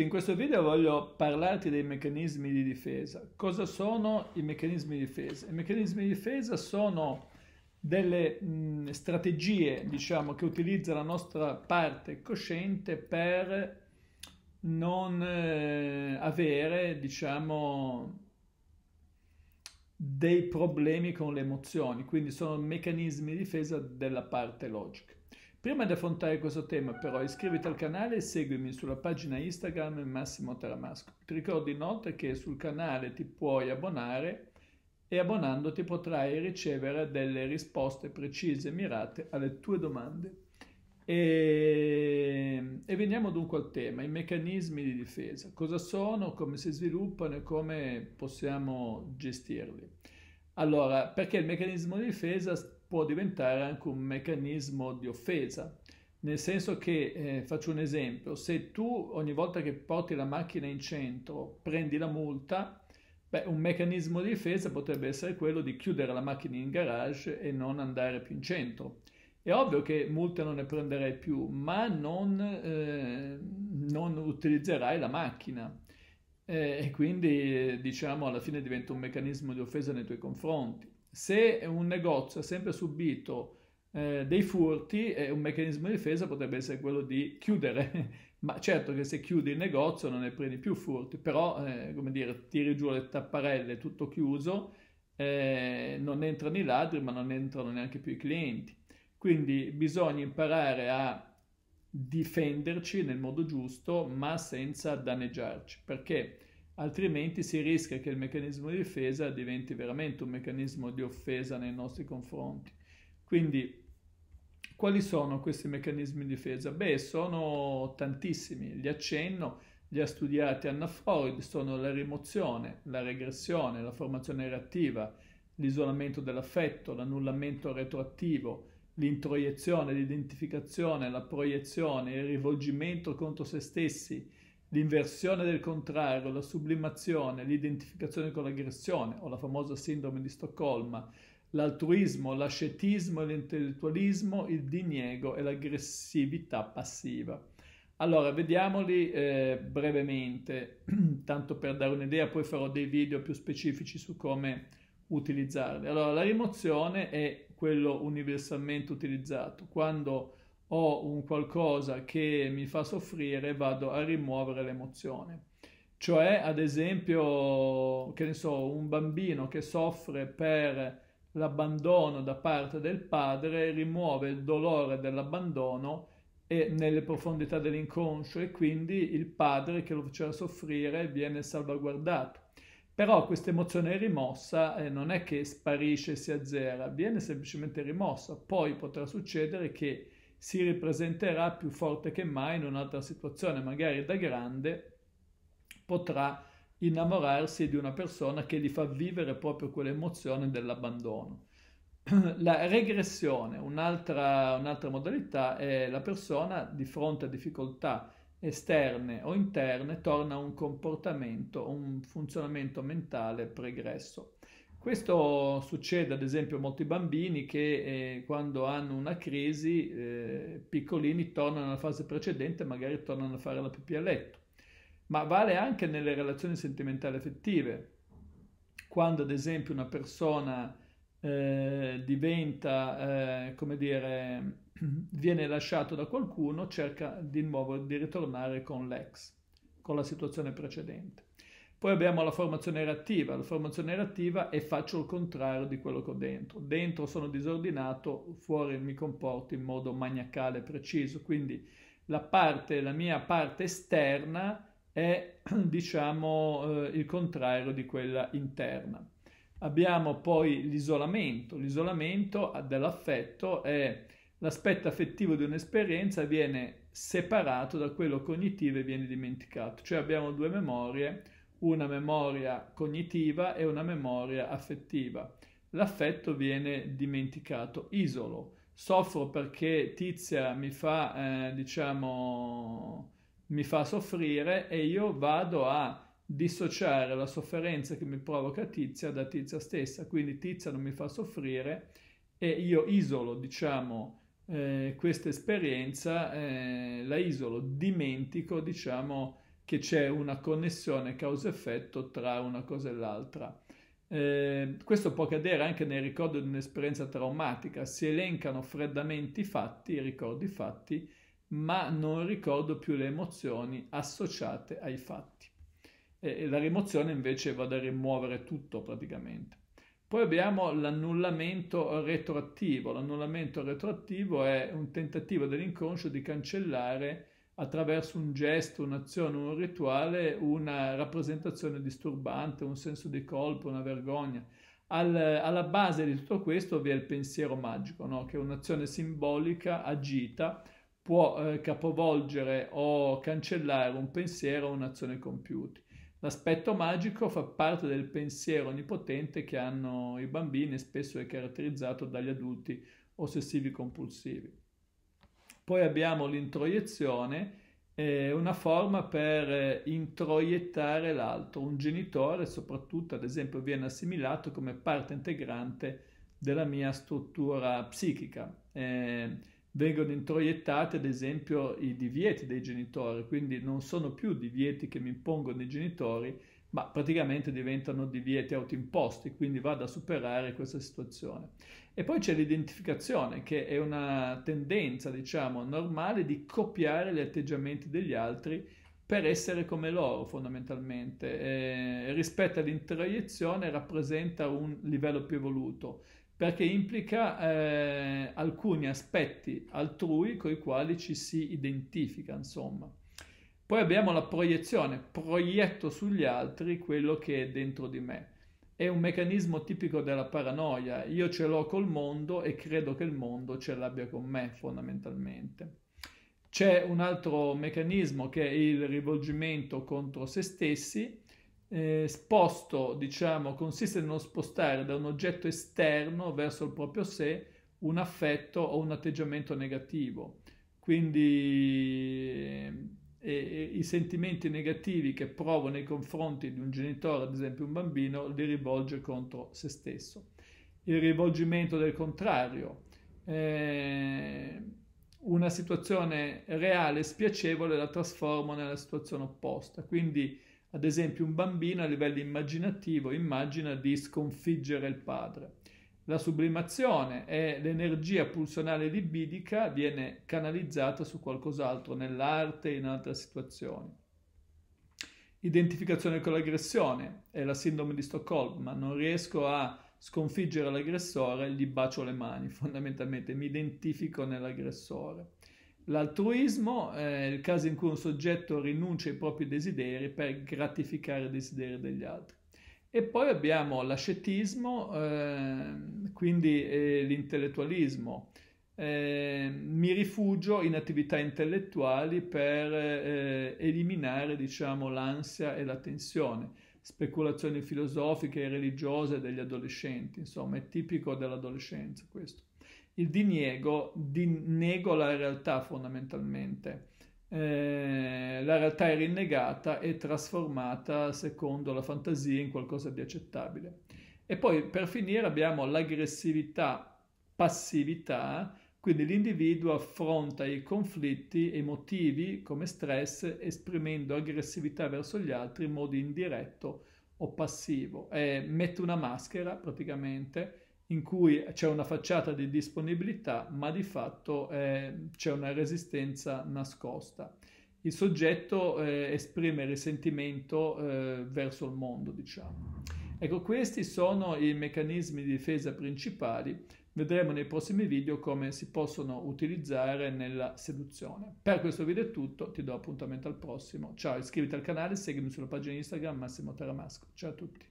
In questo video voglio parlarti dei meccanismi di difesa. Cosa sono i meccanismi di difesa? I meccanismi di difesa sono delle mh, strategie, diciamo, che utilizza la nostra parte cosciente per non eh, avere, diciamo, dei problemi con le emozioni, quindi sono meccanismi di difesa della parte logica. Prima di affrontare questo tema però iscriviti al canale e seguimi sulla pagina Instagram Massimo Taramasco. Ti ricordo inoltre che sul canale ti puoi abbonare e abbonandoti potrai ricevere delle risposte precise e mirate alle tue domande. E, e veniamo dunque al tema, i meccanismi di difesa. Cosa sono, come si sviluppano e come possiamo gestirli. Allora, perché il meccanismo di difesa può diventare anche un meccanismo di offesa, nel senso che, eh, faccio un esempio, se tu ogni volta che porti la macchina in centro prendi la multa, beh, un meccanismo di difesa potrebbe essere quello di chiudere la macchina in garage e non andare più in centro. È ovvio che multa non ne prenderai più, ma non, eh, non utilizzerai la macchina. Eh, e quindi diciamo alla fine diventa un meccanismo di offesa nei tuoi confronti. Se un negozio ha sempre subito eh, dei furti, eh, un meccanismo di difesa potrebbe essere quello di chiudere, ma certo che se chiudi il negozio non ne prendi più furti, però eh, come dire, tiri giù le tapparelle, tutto chiuso, eh, non entrano i ladri ma non entrano neanche più i clienti. Quindi bisogna imparare a difenderci nel modo giusto ma senza danneggiarci perché altrimenti si rischia che il meccanismo di difesa diventi veramente un meccanismo di offesa nei nostri confronti. Quindi quali sono questi meccanismi di difesa? Beh, sono tantissimi, li accenno, li ha studiati Anna Freud, sono la rimozione, la regressione, la formazione reattiva, l'isolamento dell'affetto, l'annullamento retroattivo, l'introiezione, l'identificazione, la proiezione, il rivolgimento contro se stessi, l'inversione del contrario, la sublimazione, l'identificazione con l'aggressione o la famosa sindrome di Stoccolma, l'altruismo, l'ascetismo, l'intellettualismo, il diniego e l'aggressività passiva. Allora, vediamoli eh, brevemente, tanto per dare un'idea, poi farò dei video più specifici su come utilizzarli. Allora, la rimozione è quello universalmente utilizzato. Quando ho un qualcosa che mi fa soffrire, vado a rimuovere l'emozione. Cioè, ad esempio, che ne so, un bambino che soffre per l'abbandono da parte del padre rimuove il dolore dell'abbandono e nelle profondità dell'inconscio e quindi il padre che lo faceva soffrire viene salvaguardato. Però questa emozione rimossa eh, non è che sparisce si azzera, viene semplicemente rimossa. Poi potrà succedere che si ripresenterà più forte che mai in un'altra situazione, magari da grande potrà innamorarsi di una persona che gli fa vivere proprio quell'emozione dell'abbandono. La regressione, un'altra, un'altra modalità, è la persona di fronte a difficoltà esterne o interne torna un comportamento, un funzionamento mentale pregresso. Questo succede ad esempio a molti bambini che eh, quando hanno una crisi eh, piccolini tornano alla fase precedente, magari tornano a fare la pipì a letto, ma vale anche nelle relazioni sentimentali affettive. Quando ad esempio una persona eh, diventa, eh, come dire, viene lasciato da qualcuno, cerca di nuovo di ritornare con l'ex, con la situazione precedente. Poi abbiamo la formazione reattiva, la formazione reattiva è faccio il contrario di quello che ho dentro. Dentro sono disordinato, fuori mi comporto in modo maniacale preciso, quindi la, parte, la mia parte esterna è diciamo eh, il contrario di quella interna. Abbiamo poi l'isolamento, l'isolamento dell'affetto è l'aspetto affettivo di un'esperienza viene separato da quello cognitivo e viene dimenticato. Cioè abbiamo due memorie, una memoria cognitiva e una memoria affettiva. L'affetto viene dimenticato, isolo. Soffro perché Tizia mi fa, eh, diciamo, mi fa soffrire e io vado a dissociare la sofferenza che mi provoca Tizia da Tizia stessa. Quindi Tizia non mi fa soffrire e io isolo, diciamo, eh, questa esperienza, eh, la isolo, dimentico, diciamo, che c'è una connessione causa-effetto tra una cosa e l'altra. Eh, questo può accadere anche nel ricordo di un'esperienza traumatica, si elencano freddamente i fatti, i ricordi fatti, ma non ricordo più le emozioni associate ai fatti. E, la rimozione invece va a rimuovere tutto praticamente. Poi abbiamo l'annullamento retroattivo. L'annullamento retroattivo è un tentativo dell'inconscio di cancellare attraverso un gesto, un'azione, un rituale, una rappresentazione disturbante, un senso di colpa, una vergogna. Al, alla base di tutto questo vi è il pensiero magico, no? che un'azione simbolica agita può eh, capovolgere o cancellare un pensiero o un'azione compiuta. L'aspetto magico fa parte del pensiero onnipotente che hanno i bambini e spesso è caratterizzato dagli adulti ossessivi compulsivi. Poi abbiamo l'introiezione, eh, una forma per eh, introiettare l'altro. Un genitore soprattutto, ad esempio, viene assimilato come parte integrante della mia struttura psichica. Eh, vengono introiettati ad esempio i divieti dei genitori, quindi non sono più divieti che mi impongono i genitori, ma praticamente diventano divieti autoimposti, quindi vado a superare questa situazione. E poi c'è l'identificazione, che è una tendenza, diciamo, normale di copiare gli atteggiamenti degli altri per essere come loro fondamentalmente. E eh, rispetto all'introiezione rappresenta un livello più evoluto perché implica eh, alcuni aspetti altrui con i quali ci si identifica, insomma. Poi abbiamo la proiezione, proietto sugli altri quello che è dentro di me. È un meccanismo tipico della paranoia, io ce l'ho col mondo e credo che il mondo ce l'abbia con me fondamentalmente. C'è un altro meccanismo che è il rivolgimento contro se stessi, eh, sposto, diciamo, consiste nello spostare da un oggetto esterno verso il proprio sé un affetto o un atteggiamento negativo. Quindi eh, i sentimenti negativi che provo nei confronti di un genitore, ad esempio un bambino, li rivolge contro se stesso. Il rivolgimento del contrario. Eh, una situazione reale spiacevole la trasformo nella situazione opposta. Quindi ad esempio un bambino a livello immaginativo immagina di sconfiggere il padre. La sublimazione e l'energia pulsionale libidica viene canalizzata su qualcos'altro, nell'arte e in altre situazioni. Identificazione con l'aggressione è la sindrome di Stoccolma, non riesco a sconfiggere l'aggressore, gli bacio le mani, fondamentalmente mi identifico nell'aggressore. L'altruismo è il caso in cui un soggetto rinuncia ai propri desideri per gratificare i desideri degli altri. E poi abbiamo l'ascetismo, eh, quindi eh, l'intellettualismo. Eh, mi rifugio in attività intellettuali per eh, eliminare diciamo, l'ansia e la tensione, speculazioni filosofiche e religiose degli adolescenti, insomma è tipico dell'adolescenza questo. Il diniego dinnego la realtà fondamentalmente. Eh, la realtà è rinnegata e trasformata secondo la fantasia in qualcosa di accettabile. E poi per finire abbiamo l'aggressività, passività, quindi l'individuo affronta i conflitti emotivi come stress esprimendo aggressività verso gli altri in modo indiretto o passivo. E eh, mette una maschera praticamente in cui c'è una facciata di disponibilità, ma di fatto eh, c'è una resistenza nascosta. Il soggetto eh, esprime risentimento eh, verso il mondo, diciamo. Ecco, questi sono i meccanismi di difesa principali. Vedremo nei prossimi video come si possono utilizzare nella seduzione. Per questo video è tutto, ti do appuntamento al prossimo. Ciao, iscriviti al canale, seguimi sulla pagina Instagram Massimo Taramasco. Ciao a tutti.